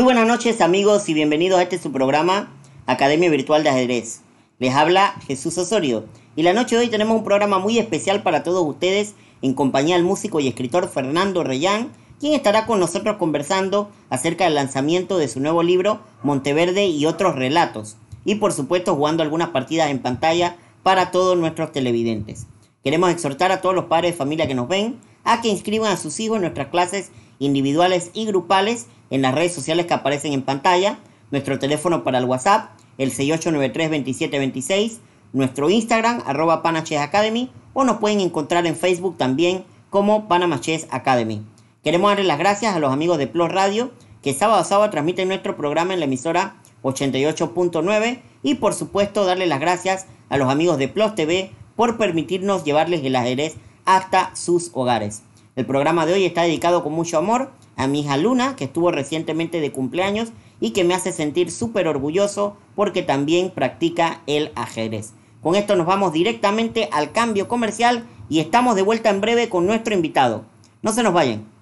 Muy buenas noches amigos y bienvenidos a este su programa Academia Virtual de Ajedrez. Les habla Jesús Osorio y la noche de hoy tenemos un programa muy especial para todos ustedes en compañía del músico y escritor Fernando Reyán, quien estará con nosotros conversando acerca del lanzamiento de su nuevo libro Monteverde y otros relatos y por supuesto jugando algunas partidas en pantalla para todos nuestros televidentes. Queremos exhortar a todos los padres de familia que nos ven a que inscriban a sus hijos en nuestras clases individuales y grupales en las redes sociales que aparecen en pantalla, nuestro teléfono para el WhatsApp, el 6893-2726, nuestro Instagram, arroba Panaches Academy, o nos pueden encontrar en Facebook también como Panamaches Academy. Queremos darle las gracias a los amigos de Plus Radio, que sábado a sábado transmiten nuestro programa en la emisora 88.9, y por supuesto darle las gracias a los amigos de Plus TV por permitirnos llevarles el ajedrez hasta sus hogares. El programa de hoy está dedicado con mucho amor a mi hija Luna, que estuvo recientemente de cumpleaños y que me hace sentir súper orgulloso porque también practica el ajedrez. Con esto nos vamos directamente al cambio comercial y estamos de vuelta en breve con nuestro invitado. No se nos vayan.